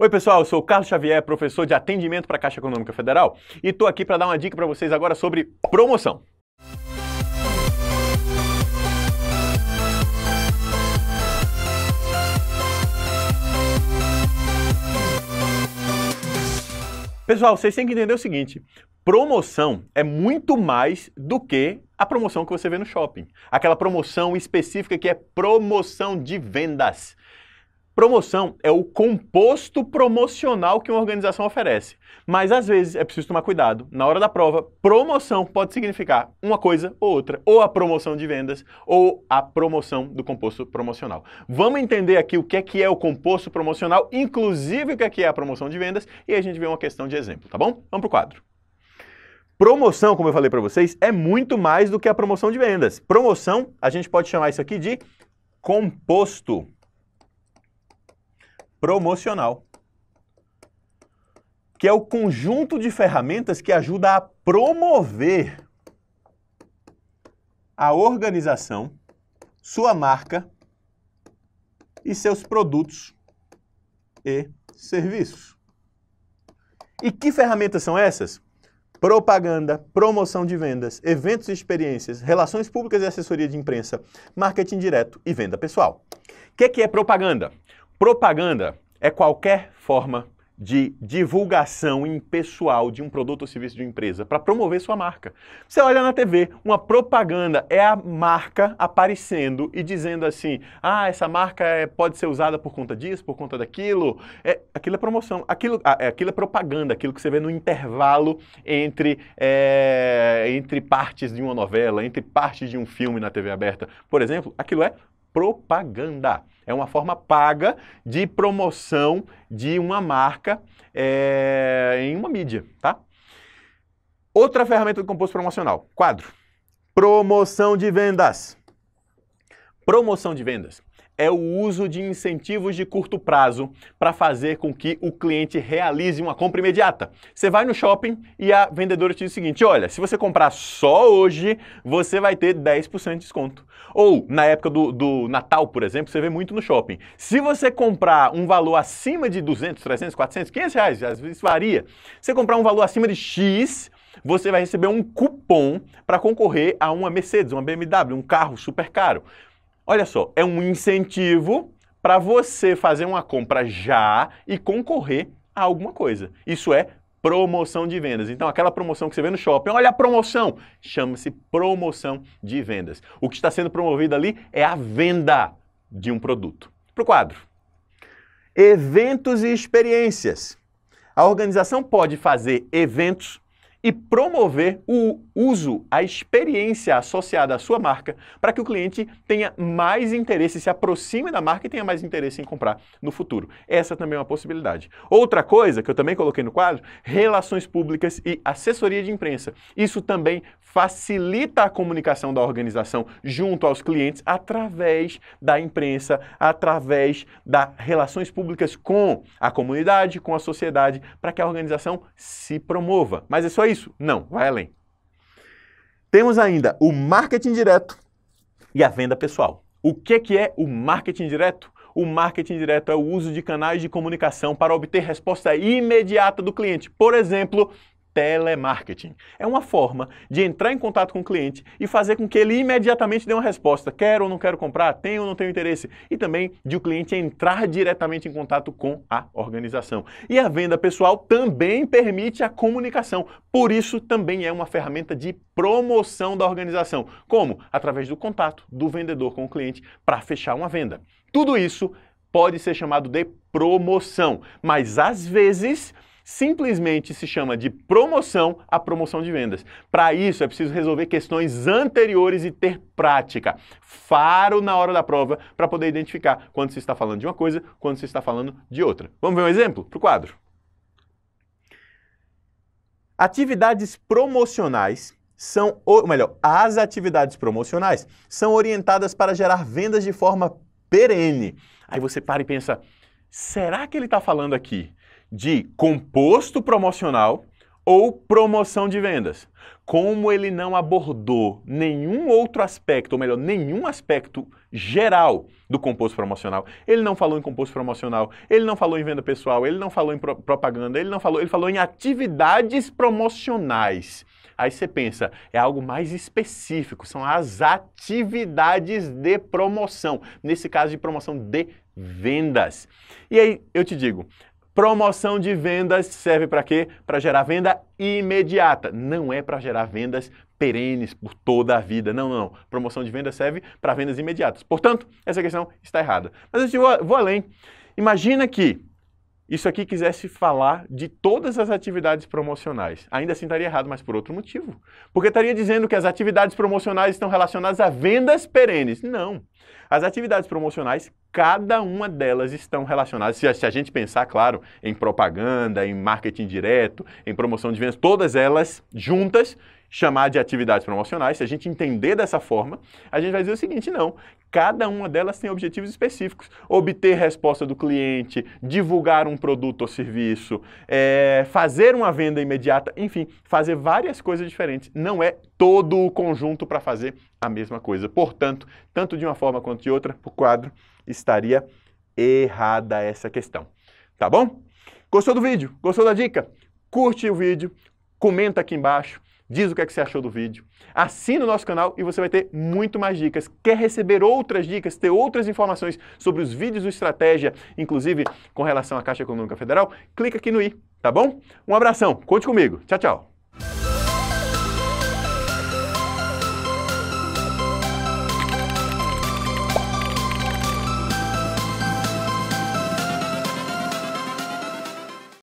Oi, pessoal, eu sou o Carlos Xavier, professor de atendimento para a Caixa Econômica Federal, e estou aqui para dar uma dica para vocês agora sobre promoção. Pessoal, vocês têm que entender o seguinte: promoção é muito mais do que a promoção que você vê no shopping. Aquela promoção específica que é promoção de vendas. Promoção é o composto promocional que uma organização oferece. Mas às vezes é preciso tomar cuidado. Na hora da prova, promoção pode significar uma coisa ou outra, ou a promoção de vendas ou a promoção do composto promocional. Vamos entender aqui o que é que é o composto promocional, inclusive o que é que é a promoção de vendas, e a gente vê uma questão de exemplo, tá bom? Vamos para o quadro. Promoção, como eu falei para vocês, é muito mais do que a promoção de vendas. Promoção, a gente pode chamar isso aqui de composto promocional, que é o conjunto de ferramentas que ajuda a promover a organização, sua marca e seus produtos e serviços. E que ferramentas são essas? propaganda, promoção de vendas, eventos e experiências, relações públicas e assessoria de imprensa, marketing direto e venda pessoal. O que, que, é propaganda? Propaganda é qualquer forma de divulgação impessoal de um produto ou serviço de uma empresa para promover sua marca. Você olha na TV, uma propaganda é a marca aparecendo e dizendo assim: ah, essa marca é, pode ser usada por conta disso, por conta daquilo. É, aquilo é promoção, aquilo, ah, é, aquilo é propaganda, aquilo que você vê no intervalo entre, é, entre partes de uma novela, entre partes de um filme na TV aberta. Por exemplo, aquilo é propaganda. É uma forma paga de promoção de uma marca é, em uma mídia, tá? Outra ferramenta do composto promocional, quadro. Promoção de vendas. Promoção de vendas é o uso de incentivos de curto prazo para fazer com que o cliente realize uma compra imediata. Você vai no shopping e a vendedora te diz o seguinte: olha, se você comprar só hoje, você vai ter 10% de desconto. Ou na época do, do Natal, por exemplo, você vê muito no shopping. Se você comprar um valor acima de 200, 300, 400, 500 reais, às vezes varia. Se você comprar um valor acima de X, você vai receber um cupom para concorrer a uma Mercedes, uma BMW, um carro super caro. Olha só, é um incentivo para você fazer uma compra já e concorrer a alguma coisa. Isso é promoção de vendas. Então, aquela promoção que você vê no shopping, olha a promoção, chama-se promoção de vendas. O que está sendo promovido ali é a venda de um produto. Para o quadro. Eventos e experiências. A organização pode fazer eventos e promover o uso, a experiência associada à sua marca, para que o cliente tenha mais interesse, se aproxime da marca e tenha mais interesse em comprar no futuro. Essa também é uma possibilidade. Outra coisa que eu também coloquei no quadro, relações públicas e assessoria de imprensa. Isso também facilita a comunicação da organização junto aos clientes através da imprensa, através das relações públicas com a comunidade, com a sociedade, para que a organização se promova. Mas é só isso? Não, vai além. Temos ainda o marketing direto e a venda pessoal. O que, que é o marketing direto? O marketing direto é o uso de canais de comunicação para obter resposta imediata do cliente. Por exemplo, telemarketing. É uma forma de entrar em contato com o cliente e fazer com que ele imediatamente dê uma resposta: quero ou não quero comprar, tenho ou não tenho interesse. E também de o cliente entrar diretamente em contato com a organização. E a venda pessoal também permite a comunicação. Por isso, também é uma ferramenta de promoção da organização. Como? Através do contato do vendedor com o cliente para fechar uma venda. Tudo isso pode ser chamado de promoção, mas às vezes simplesmente se chama de promoção a promoção de vendas. Para isso é preciso resolver questões anteriores e ter prática. Faro na hora da prova para poder identificar quando se está falando de uma coisa, quando se está falando de outra. Vamos ver um exemplo para o quadro. Atividades promocionais são, ou melhor, as atividades promocionais são orientadas para gerar vendas de forma perene. Aí você para e pensa, será que ele está falando aqui de composto promocional ou promoção de vendas. Como ele não abordou nenhum outro aspecto, ou melhor, nenhum aspecto geral do composto promocional. Ele não falou em composto promocional, ele não falou em venda pessoal, ele não falou em pro propaganda, ele não falou, ele falou em atividades promocionais. Aí você pensa, é algo mais específico, são as atividades de promoção, nesse caso de promoção de vendas. E aí eu te digo, Promoção de vendas serve para quê? Para gerar venda imediata. Não é para gerar vendas perenes por toda a vida. Não, não. Promoção de vendas serve para vendas imediatas. Portanto, essa questão está errada. Mas eu vou além. Imagina que isso aqui quisesse falar de todas as atividades promocionais. Ainda assim estaria errado, mas por outro motivo. Porque estaria dizendo que as atividades promocionais estão relacionadas a vendas perenes. Não. As atividades promocionais, cada uma delas estão relacionadas. Se a, gente pensar, claro, em propaganda, em marketing direto, em promoção de vendas, todas elas juntas chamar de atividades promocionais, se a gente entender dessa forma, a gente vai dizer o seguinte: não, cada uma delas tem objetivos específicos. Obter resposta do cliente, divulgar um produto ou serviço, é, fazer uma venda imediata, enfim, fazer várias coisas diferentes. Não é todo o conjunto para fazer a mesma coisa. Portanto, tanto de uma forma quanto de outra, o quadro estaria errada essa questão. Tá bom? Gostou do vídeo? Gostou da dica? Curte o vídeo, comenta aqui embaixo Diz o que, é que você achou do vídeo. Assina o nosso canal e você vai ter muito mais dicas. Quer receber outras dicas, ter outras informações sobre os vídeos do Estratégia, inclusive com relação à Caixa Econômica Federal? Clica aqui no i, tá bom? Um abração, conte comigo. Tchau, tchau.